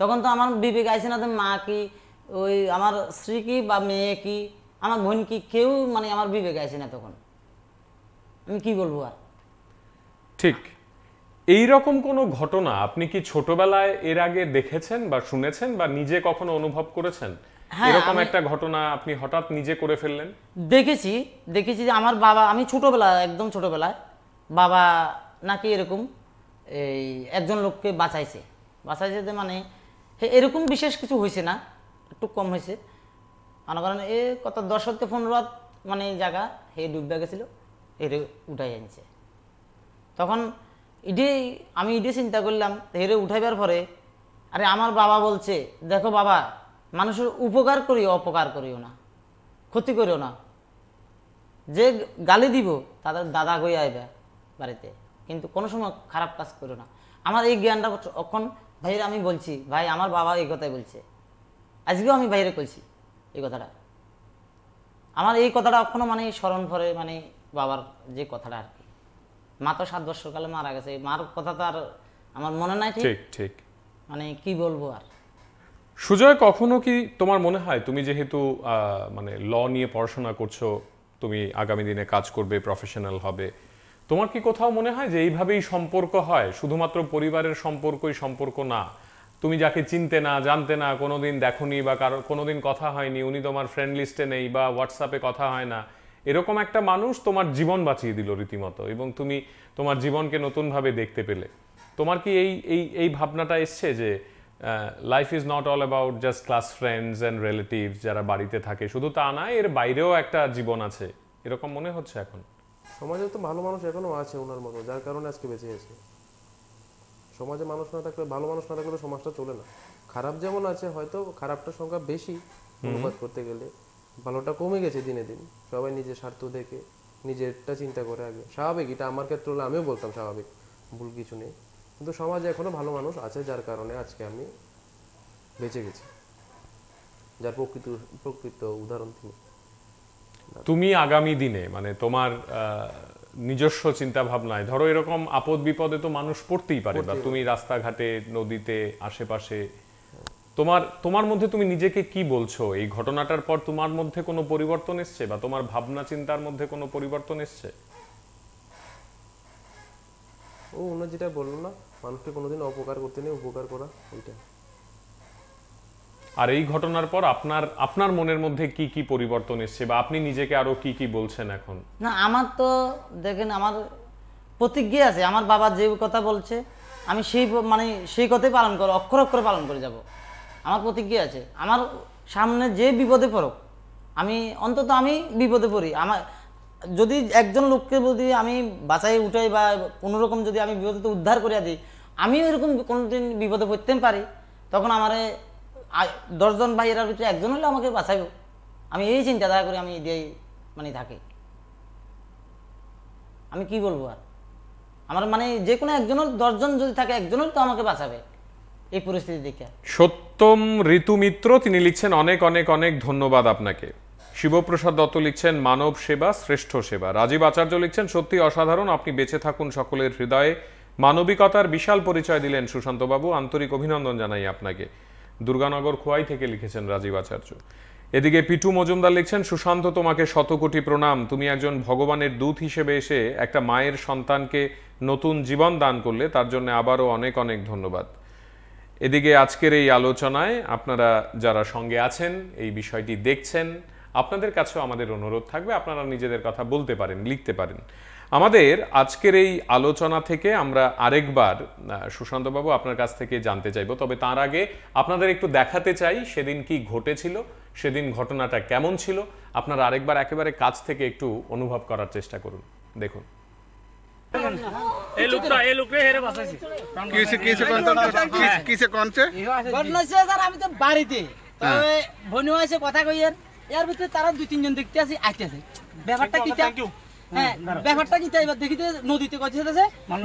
তখন তো আমার বিবেক আইছে না মা কি ওই আমার স্ত্রী কি বা মেয়ে কি আমার বোন কি কেউ মানে আমার বিবেক আইসে না তখন আমি কি বলবো আর ঠিক এই রকম কোনো ঘটনা আপনি কি ছোটবেলায় এর আগে দেখেছেন বা শুনেছেন বা নিজে কখনো অনুভব করেছেন হ্যাঁ, এরকম একটা ঘটনা আপনি হঠাৎ নিজে করে ফেললেন দেখেছি দেখেছি যে আমার বাবা আমি ছোটবেলা একদম ছোটবেলায় বাবা নাকি এরকম এই একজন লোককে বাঁচাইছে বাঁচাইছে যে মানে এরকম বিশেষ কিছু হয়েছে না একটু কম হয়েছে মনে করেন এ কত দশ হতে পনেরো মানে জায়গা হে ডুববে গেছিলো এর উঠাই আনছে তখন ইডি আমি ইডি চিন্তা করলাম হেরে উঠাইবার পরে আরে আমার বাবা বলছে দেখো বাবা মানুষের উপকার করিও অপকার করিও না ক্ষতি করিও না যে গালি দিব তাদের দাদা গই আইবা বাড়িতে কিন্তু কোনো সময় খারাপ কাজ করিও না আমার এই জ্ঞানটা অক্ষণ ভাইয়ের আমি বলছি ভাই আমার বাবা এই কথাই বলছে আজকেও আমি বাইরে বলছি এই কথাটা আমার এই কথাটা অক্ষণও মানে স্মরণ করে মানে বাবার যে কথাটা আর কি মা তো সাত কালে মারা গেছে মার কথা তো আর আমার মনে নাই ঠিক ঠিক মানে কি বলবো আর সুজয় কখনো কি তোমার মনে হয় তুমি যেহেতু মানে ল নিয়ে পড়াশোনা করছো তুমি আগামী দিনে কাজ করবে প্রফেশনাল হবে তোমার কি কোথাও মনে হয় যে এইভাবেই সম্পর্ক হয় শুধুমাত্র পরিবারের সম্পর্কই সম্পর্ক না তুমি যাকে চিনতে না জানতে না কোনোদিন নি বা কারো কোনোদিন কথা হয়নি উনি তোমার ফ্রেন্ড লিস্টে নেই বা হোয়াটসঅ্যাপে কথা হয় না এরকম একটা মানুষ তোমার জীবন বাঁচিয়ে দিল রীতিমতো এবং তুমি তোমার জীবনকে নতুনভাবে দেখতে পেলে তোমার কি এই এই এই ভাবনাটা এসছে যে life is not all about just class friends and relatives যারা বাড়িতে থাকে শুধু তা না এর বাইরেও একটা জীবন আছে এরকম মনে হচ্ছে এখন সমাজে তো ভালো মানুষ এখনও আছে ওনার মতো যার কারণে আজকে বেঁচে আছে সমাজে মানুষ না থাকলে ভালো মানুষ না থাকলে সমাজটা চলে না খারাপ যেমন আছে হয়তো খারাপটার সংখ্যা বেশি অনুবাদ করতে গেলে ভালোটা কমে গেছে দিনে দিন সবাই নিজের স্বার্থ দেখে নিজেরটা চিন্তা করে আগে স্বাভাবিক এটা আমার ক্ষেত্রে হলে আমিও বলতাম স্বাভাবিক ভুল কিছু নেই কিন্তু সমাজে এখনো ভালো মানুষ আছে যার কারণে আজকে আমি বেঁচে গেছি যার প্রকৃত প্রকৃত উদাহরণ তিনি তুমি আগামী দিনে মানে তোমার নিজস্ব চিন্তা ভাবনায় ধরো এরকম আপদ বিপদে তো মানুষ পড়তেই পারে বা তুমি রাস্তাঘাটে নদীতে আশেপাশে তোমার তোমার মধ্যে তুমি নিজেকে কি বলছো এই ঘটনাটার পর তোমার মধ্যে কোনো পরিবর্তন এসছে বা তোমার ভাবনা চিন্তার মধ্যে কোনো পরিবর্তন এসছে ও ওনার যেটা বললো না মানুষকে কোনোদিন অপকার করতে নেই উপকার করা ওইটা আর এই ঘটনার পর আপনার আপনার মনের মধ্যে কি কি পরিবর্তন এসছে বা আপনি নিজেকে আরো কি কি বলছেন এখন না আমার তো দেখেন আমার প্রতিজ্ঞা আছে আমার বাবা যে কথা বলছে আমি সেই মানে সেই কথাই পালন করে অক্ষর অক্ষরে পালন করে যাব আমার প্রতিজ্ঞা আছে আমার সামনে যে বিপদে পড়ক আমি অন্তত আমি বিপদে পড়ি আমার যদি একজন লোককে যদি আমি বাঁচাই উঠাই বা কোনোরকম যদি আমি বিপদে তো উদ্ধার করিয়া দিই আমিও এরকম কোনোদিন বিপদে পড়তে পারি তখন আমার দশজন ভাইয়েরার ভিতরে একজন হলে আমাকে বাঁচাইব আমি এই চিন্তাধারা করে আমি দিয়ে মানে থাকি আমি কি বলবো আর আমার মানে যে কোনো একজনের দশজন যদি থাকে একজনের তো আমাকে বাঁচাবে এই পরিস্থিতি দেখে সত্যম ঋতুমিত্র তিনি লিখছেন অনেক অনেক অনেক ধন্যবাদ আপনাকে শিবপ্রসাদ দত্ত লিখছেন মানব সেবা শ্রেষ্ঠ সেবা রাজীব আচার্য লিখছেন সত্যি অসাধারণ আপনি বেঁচে থাকুন সকলের হৃদয়ে মানবিকতার বিশাল পরিচয় দিলেন সুশান্তবাবু আন্তরিক অভিনন্দন জানাই আপনাকে দুর্গানগর খোয়াই থেকে লিখেছেন রাজীব আচার্য এদিকে পিটু মজুমদার লিখছেন সুশান্ত তোমাকে শতকোটি প্রণাম তুমি একজন ভগবানের দূত হিসেবে এসে একটা মায়ের সন্তানকে নতুন জীবন দান করলে তার জন্য আবারও অনেক অনেক ধন্যবাদ এদিকে আজকের এই আলোচনায় আপনারা যারা সঙ্গে আছেন এই বিষয়টি দেখছেন আপনাদের কাছেও আমাদের অনুরোধ থাকবে আপনারা নিজেদের কথা বলতে পারেন লিখতে পারেন আমাদের আজকের এই আলোচনা থেকে আমরা আরেকবার সুশান্তবাবু আপনার কাছ থেকে জানতে চাইব তবে তার আগে আপনাদের একটু দেখাতে চাই সেদিন কি ঘটেছিল সেদিন ঘটনাটা কেমন ছিল আপনারা আরেকবার একেবারে কাছ থেকে একটু অনুভব করার চেষ্টা করুন দেখুন হ্যাঁ। হ্যাঁ, হ্যাঁ,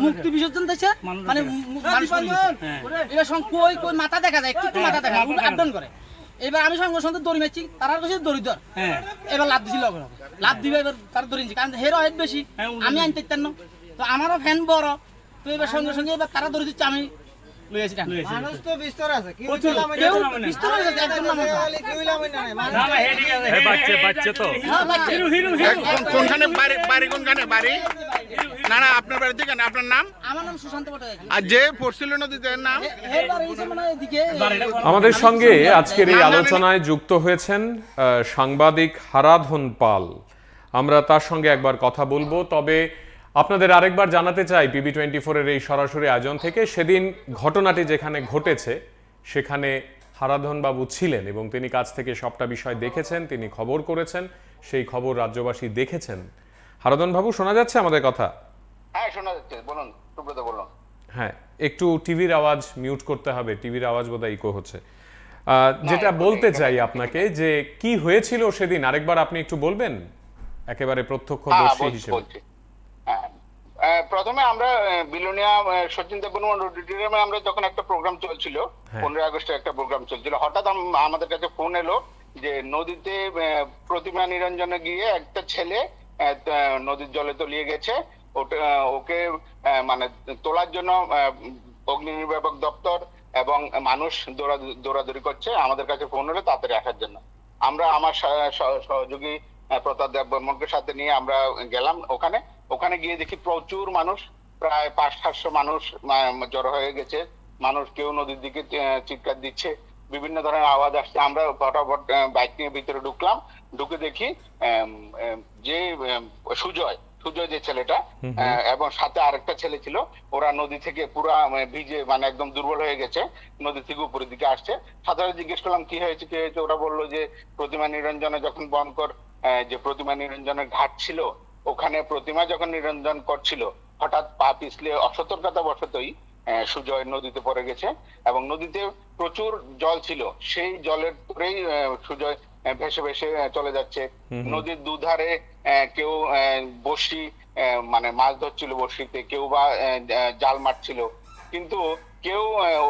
মুক্তি বিসর্জন মানে মাথা দেখা যায় মাথা দেখা যায় করে এবার আমি সঙ্গে সঙ্গে দড়ি মারছি তারা কাছে এবার লাভ দিছিল লাভ দিবে এবার তার দড়ি কারণ হেড বেশি আমি আনতে না তো আমারও ফ্যান বড় তো এবার সঙ্গে সঙ্গে এবার তারা ধরে দিচ্ছে আমি আপনার আপনার নাম আর যে পড়ছিল নদীতে নাম আমাদের সঙ্গে আজকের এই আলোচনায় যুক্ত হয়েছেন সাংবাদিক হারাধন পাল আমরা তার সঙ্গে একবার কথা বলবো তবে আপনাদের আরেকবার জানাতে চাই পিবি টোয়েন্টি ফোরের এই সরাসরি আয়োজন থেকে সেদিন ঘটনাটি যেখানে ঘটেছে সেখানে হারাধনবাবু ছিলেন এবং তিনি কাছ থেকে সবটা বিষয় দেখেছেন তিনি খবর করেছেন সেই খবর রাজ্যবাসী দেখেছেন হারাধনবাবু শোনা যাচ্ছে আমাদের কথা হ্যাঁ শোনা যাচ্ছে বলুন সুব্রত বলুন হ্যাঁ একটু টিভির আওয়াজ মিউট করতে হবে টিভির আওয়াজ বোধহয় ইকো হচ্ছে যেটা বলতে চাই আপনাকে যে কি হয়েছিল সেদিন আরেকবার আপনি একটু বলবেন একেবারে প্রত্যক্ষ হ্যাঁ, দর্শী হিসেবে প্রথমে আমরা বিলোনিয়া সচিন দেব অডিটোরিয়ামে আমরা যখন একটা প্রোগ্রাম চলছিল হ্যাঁ। পনেরোই আগস্টে একটা প্রোগ্রাম চলছিল হঠাৎ আমাদের কাছে ফোন এলো যে নদীতে প্রতিমা নিরঞ্জনে গিয়ে একটা ছেলে নদীর জলে তলিয়ে গেছে ওকে মানে তোলার জন্য অগ্নি নির্বাপক দপ্তর এবং মানুষ দৌড়াদৌড়ি করছে আমাদের কাছে ফোন হলো তাড়াতাড়ি আসার জন্য আমরা আমার সহযোগী প্রতাপ দেব বর্মনকে সাথে নিয়ে আমরা গেলাম ওখানে ওখানে গিয়ে দেখি প্রচুর মানুষ প্রায় পাঁচ সাতশো মানুষ জড়ো হয়ে গেছে মানুষ কেউ নদীর দিকে চিৎকার দিচ্ছে বিভিন্ন ধরনের আওয়াজ আসছে আমরা ফটাফট বাইক নিয়ে ভিতরে ঢুকলাম ঢুকে দেখি যে সুজয় সুজয় যে ছেলেটা এবং সাথে আরেকটা ছেলে ছিল ওরা নদী থেকে পুরা ভিজে মানে একদম দুর্বল হয়ে গেছে নদী থেকে উপরের দিকে আসছে সাধারণ জিজ্ঞেস করলাম কি হয়েছে কি হয়েছে ওরা বললো যে প্রতিমা নিরঞ্জনে যখন বনকর যে প্রতিমা নিরঞ্জনের ঘাট ছিল ওখানে প্রতিমা যখন নিরঞ্জন করছিল হঠাৎ পা পিছলে অসতর্কতা বশতই সুজয় নদীতে পড়ে গেছে এবং নদীতে প্রচুর জল ছিল সেই জলের তোরেই সুজয় ভেসে ভেসে চলে যাচ্ছে নদীর দুধারে কেউ বসি মানে মাছ ধরছিল বসিতে কেউ বা জাল মারছিল কিন্তু কেউ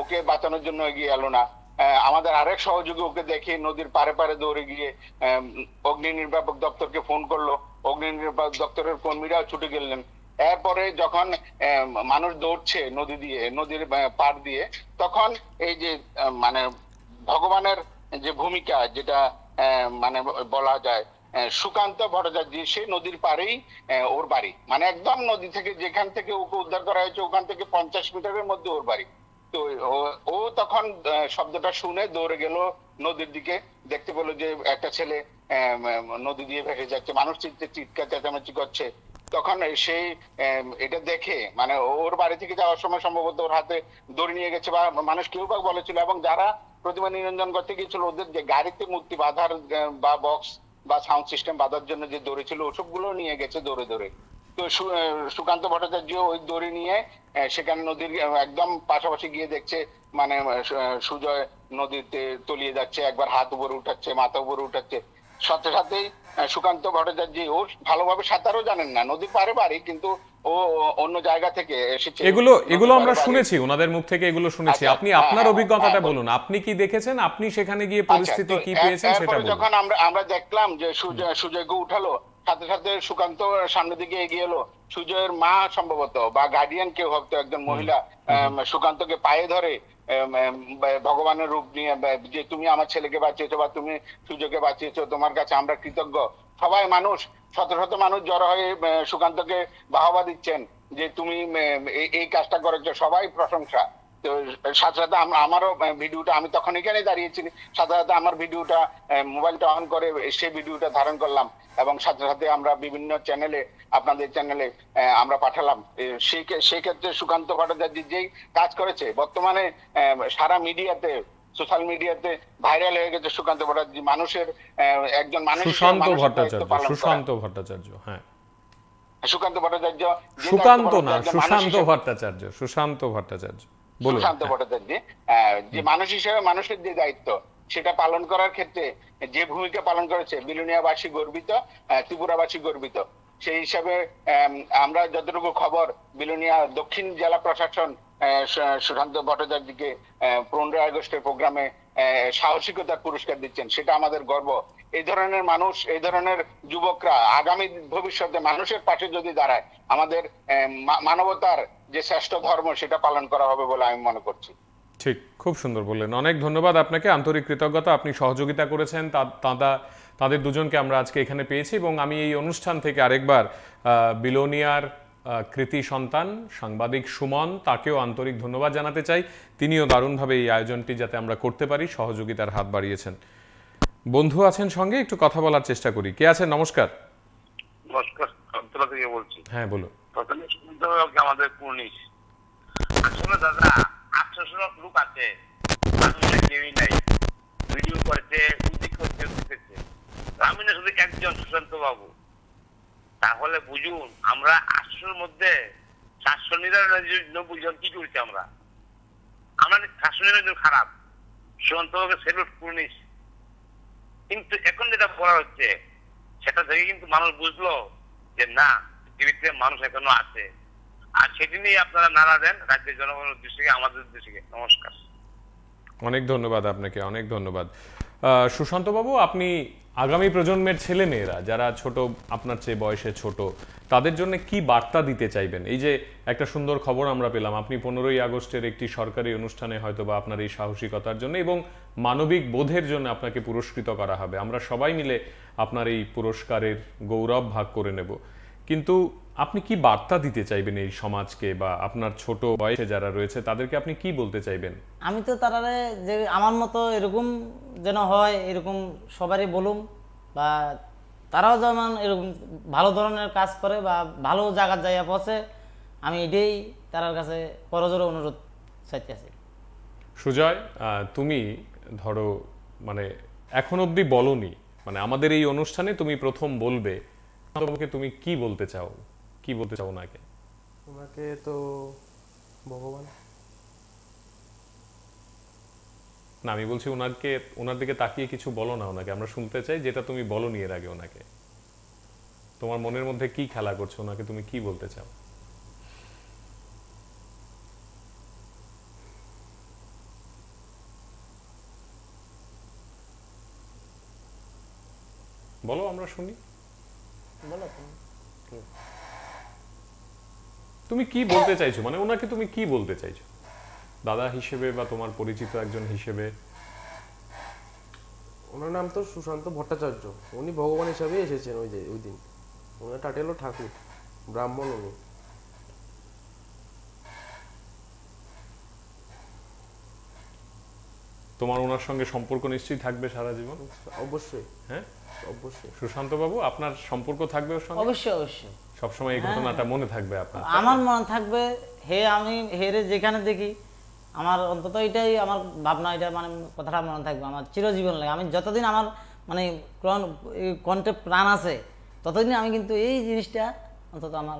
ওকে বাঁচানোর জন্য এগিয়ে এলো না আমাদের আরেক সহযোগী ওকে দেখে নদীর পারে পারে দৌড়ে গিয়ে অগ্নি নির্বাপক দপ্তরকে ফোন করলো অগ্নি নির্বাপক দপ্তরের কর্মীরাও ছুটে গেলেন এরপরে যখন মানুষ দৌড়ছে নদী দিয়ে নদীর পার দিয়ে তখন এই যে মানে ভগবানের যে ভূমিকা যেটা মানে বলা যায় সুকান্ত ভট্টাচার্য সে নদীর পাড়েই ওর বাড়ি মানে একদম নদী থেকে যেখান থেকে ওকে উদ্ধার করা হয়েছে ওখান থেকে পঞ্চাশ মিটারের মধ্যে ওর বাড়ি তো ও তখন শব্দটা শুনে দৌড়ে গেল নদীর দিকে দেখতে পেলো যে একটা ছেলে নদী দিয়ে ভেসে যাচ্ছে মানুষ চিৎকার চেঁচামেচি করছে তখন সেই এটা দেখে মানে ওর বাড়ি থেকে যাওয়ার সময় সম্ভবত ওর হাতে দড়ি নিয়ে গেছে বা মানুষ কেউ বা বলেছিল এবং যারা প্রতিমা নিরঞ্জন করতে গিয়েছিল ওদের যে গাড়িতে মূর্তি বাধার বা বক্স বা সাউন্ড সিস্টেম বাঁধার জন্য যে দড়ি ছিল ওসবগুলো নিয়ে গেছে দৌড়ে দৌড়ে সুকান্ত ভট্টাচার্য ওই দড়ি নিয়ে সেখানে নদীর একদম পাশাপাশি গিয়ে দেখছে মানে সুজয় নদীতে তলিয়ে যাচ্ছে একবার হাত উপরে উঠাচ্ছে মাথা উপরে উঠাচ্ছে সাথে সাথে সুকান্ত ভট্টাচার্য ও ভালোভাবে সাঁতারও জানেন না নদী পারে পারে কিন্তু ও অন্য জায়গা থেকে এসেছে এগুলো এগুলো আমরা শুনেছি ওনাদের মুখ থেকে এগুলো শুনেছি আচ্ছা, আপনি হ্যাঁ, আপনার হ্যাঁ, অভিজ্ঞতাটা বলুন আপনি কি দেখেছেন আপনি সেখানে গিয়ে আচ্ছা, পরিস্থিতি কি পেয়েছেন সেটা বলুন যখন আমরা আমরা দেখলাম যে সুজয় সুজয়কে উঠালো সাথে সাথে সুকান্ত সামনের দিকে এগিয়ে এলো সুজয়ের মা সম্ভবত বা গার্ডিয়ান কেউ হয়তো একজন মহিলা সুকান্তকে পায়ে ধরে ভগবানের রূপ নিয়ে যে তুমি আমার ছেলেকে বাঁচিয়েছো বা তুমি সুজয়কে বাঁচিয়েছো তোমার কাছে আমরা কৃতজ্ঞ সবাই মানুষ শত শত মানুষ জড়ো হয়ে সুকান্তকে বাহবা দিচ্ছেন যে তুমি এই কাজটা করেছো সবাই প্রশংসা তো সাথে সাথে আমারও ভিডিওটা আমি তখন এখানে দাঁড়িয়েছি সাথে সাথে আমার ভিডিওটা মোবাইলটা অন করে সে ভিডিওটা ধারণ করলাম এবং সাথে সাথে আমরা বিভিন্ন চ্যানেলে আপনাদের চ্যানেলে আমরা পাঠালাম সেক্ষেত্রে সুকান্ত ভট্টাচার্য যেই কাজ করেছে বর্তমানে সারা মিডিয়াতে সোশ্যাল মিডিয়াতে ভাইরাল হয়ে গেছে সুকান্ত ভট্টাচার্য মানুষের একজন মানুষ সুশান্ত ভট্টাচার্য সুশান্ত ভট্টাচার্য হ্যাঁ সুকান্ত ভট্টাচার্য সুকান্ত না সুশান্ত ভট্টাচার্য সুশান্ত ভট্টাচার্য সুশান্ত ভট্টাচার্য যে মানুষ হিসেবে মানুষের যে দায়িত্ব সেটা পালন করার ক্ষেত্রে যে ভূমিকা পালন করেছে বিলুনিয়াবাসী গর্বিত ত্রিপুরাবাসী গর্বিত সেই হিসাবে আমরা যতটুকু খবর বিলুনিয়া দক্ষিণ জেলা প্রশাসন সুশান্ত ভট্টাচার্যকে পনেরোই আগস্টের প্রোগ্রামে সাহসিকতা পুরস্কার দিচ্ছেন সেটা আমাদের গর্ব এই ধরনের মানুষ এই ধরনের যুবকরা আগামী ভবিষ্যতে মানুষের পাশে যদি দাঁড়ায় আমাদের মানবতার যে শ্রেষ্ঠ ধর্ম সেটা পালন করা হবে বলে আমি মনে করছি ঠিক খুব সুন্দর বললেন অনেক ধন্যবাদ আপনাকে আন্তরিক কৃতজ্ঞতা আপনি সহযোগিতা করেছেন তাঁদা তাদের দুজনকে আমরা আজকে এখানে পেয়েছি এবং আমি এই অনুষ্ঠান থেকে আরেকবার বিলোনিয়ার কৃতি সন্তান সাংবাদিক সুমন তাকেও আন্তরিক ধন্যবাদ জানাতে চাই তিনিও দারুণভাবে এই আয়োজনটি যাতে আমরা করতে পারি সহযোগিতার হাত বাড়িয়েছেন বন্ধু আছেন সঙ্গে একটু কথা বলার চেষ্টা করি কে আছেন নমস্কার নমস্কার বলছি হ্যাঁ বলো আমাদের কুর্নিশ দাদা লোক আছে ভিডিও আমি না শুধু একজন সুশান্ত বাবু তাহলে বুঝুন আমরা আটশোর মধ্যে চারশো নিরানব্বই জন কি করছি আমরা আমার চারশো নিরানব্বই খারাপ সুমন্তবাবুকে সেলুট করিস কিন্তু এখন যেটা করা হচ্ছে সেটা থেকে কিন্তু মানুষ বুঝলো যে না পৃথিবীতে মানুষ এখনো আছে আর সেটি নিয়ে আপনারা নাড়া দেন রাজ্যের জনগণের দৃষ্টিকে আমাদের দৃষ্টিকে নমস্কার অনেক ধন্যবাদ আপনাকে অনেক ধন্যবাদ সুশান্ত বাবু আপনি আগামী প্রজন্মের ছেলে মেয়েরা যারা ছোট আপনার চেয়ে বয়সে ছোট তাদের জন্য কি বার্তা দিতে চাইবেন এই যে একটা সুন্দর খবর আমরা পেলাম আপনি পনেরোই আগস্টের একটি সরকারি অনুষ্ঠানে হয়তো বা আপনার এই সাহসিকতার জন্য এবং মানবিক বোধের জন্য আপনাকে পুরস্কৃত করা হবে আমরা সবাই মিলে আপনার এই পুরস্কারের গৌরব ভাগ করে নেব কিন্তু আপনি কি বার্তা দিতে চাইবেন এই সমাজকে বা আপনার ছোট বয়সে যারা রয়েছে তাদেরকে আপনি কি বলতে চাইবেন আমি তো তারা যে আমার মতো এরকম যেন হয় এরকম সবারই বলুম বা তারাও যেমন এরকম ভালো ধরনের কাজ করে বা ভালো জায়গা জায়গা পছে আমি এটাই তার কাছে পরজোর অনুরোধ চাইতে আছি সুজয় তুমি ধরো মানে এখন অবধি বলনি মানে আমাদের এই অনুষ্ঠানে তুমি প্রথম বলবে তুমি কি বলতে চাও কি বলতে চাও ওনাকে ওনাকে তো ভগবান না আমি বলছি ওনাকে ওনার দিকে তাকিয়ে কিছু বলো না ওনাকে আমরা শুনতে চাই যেটা তুমি বলো নিয়ে আগে ওনাকে তোমার মনের মধ্যে কি খেলা করছো ওনাকে তুমি কি বলতে চাও বলো আমরা শুনি বলো তুমি তুমি কি বলতে চাইছো মানে ওনাকে তুমি কি বলতে চাইছো দাদা হিসেবে বা তোমার পরিচিত একজন হিসেবে ওনার নাম তো সুশান্ত ভট্টাচার্য উনি ভগবান হিসাবে এসেছেন ওই যে ওই দিন ওনার টাটেলো ঠাকুর ব্রাহ্মণ উনি তোমার ওনার সঙ্গে সম্পর্ক নিশ্চয়ই থাকবে সারা জীবন অবশ্যই হ্যাঁ অবশ্যই সুশান্ত বাবু আপনার সম্পর্ক থাকবে ওর সঙ্গে অবশ্যই অবশ্যই সবসময় এই হ্যাঁ। ঘটনাটা মনে থাকবে আপনার আমার মনে থাকবে হে আমি হেরে যেখানে দেখি আমার অন্তত এটাই আমার ভাবনা এটা মানে কথাটা মনে থাকবে আমার চিরজীবন লাগে আমি যতদিন আমার মানে কণ্ঠে প্রাণ আছে ততদিন আমি কিন্তু এই জিনিসটা অন্তত আমার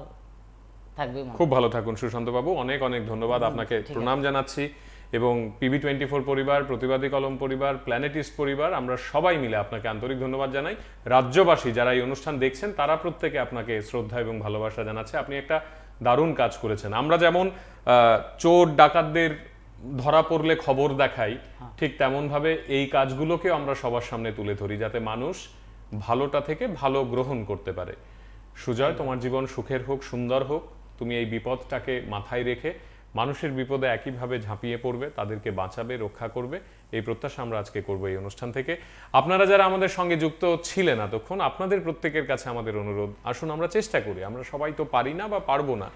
থাকবে খুব ভালো থাকুন সুশান্ত বাবু অনেক অনেক ধন্যবাদ আপনাকে প্রণাম জানাচ্ছি এবং পিবি টোয়েন্টি ফোর পরিবার প্রতিবাদী কলম পরিবার প্ল্যানেটিস্ট পরিবার আমরা সবাই মিলে আপনাকে আন্তরিক ধন্যবাদ জানাই রাজ্যবাসী যারা এই অনুষ্ঠান দেখছেন তারা প্রত্যেকে আপনাকে শ্রদ্ধা এবং ভালোবাসা জানাচ্ছে আপনি একটা দারুণ কাজ করেছেন আমরা যেমন চোর ডাকাতদের ধরা পড়লে খবর দেখাই হ্যাঁ। ঠিক তেমনভাবে এই কাজগুলোকেও আমরা সবার সামনে তুলে ধরি যাতে মানুষ ভালোটা থেকে ভালো গ্রহণ করতে পারে সুজয় তোমার জীবন সুখের হোক সুন্দর হোক তুমি এই বিপদটাকে মাথায় রেখে মানুষের বিপদে একইভাবে ঝাঁপিয়ে পড়বে তাদেরকে বাঁচাবে রক্ষা করবে এই প্রত্যাশা আমরা আজকে করব এই অনুষ্ঠান থেকে আপনারা যারা আমাদের সঙ্গে যুক্ত ছিলেন এতক্ষণ আপনাদের প্রত্যেকের কাছে আমাদের অনুরোধ আসুন আমরা চেষ্টা করি আমরা সবাই তো পারি না বা পারবো না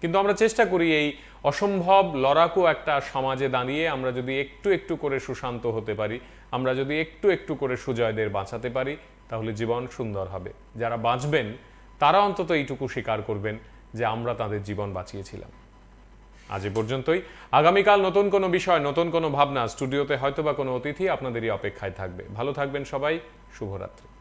কিন্তু আমরা চেষ্টা করি এই অসম্ভব লড়াকু একটা সমাজে দাঁড়িয়ে আমরা যদি একটু একটু করে সুশান্ত হতে পারি আমরা যদি একটু একটু করে সুজয়দের বাঁচাতে পারি তাহলে জীবন সুন্দর হবে যারা বাঁচবেন তারা অন্তত এইটুকু স্বীকার করবেন যে আমরা তাদের জীবন বাঁচিয়েছিলাম আজ এ পর্যন্তই আগামীকাল নতুন কোনো বিষয় নতুন কোনো ভাবনা স্টুডিওতে হয়তো বা কোনো অতিথি আপনাদেরই অপেক্ষায় থাকবে ভালো থাকবেন সবাই শুভরাত্রি